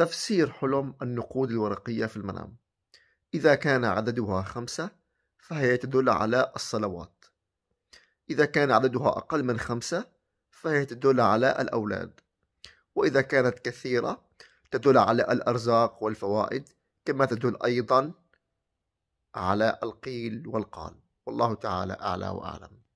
تفسير حلم النقود الورقية في المنام إذا كان عددها خمسة فهي تدل على الصلوات إذا كان عددها أقل من خمسة فهي تدل على الأولاد وإذا كانت كثيرة تدل على الأرزاق والفوائد كما تدل أيضا على القيل والقال والله تعالى أعلى وأعلم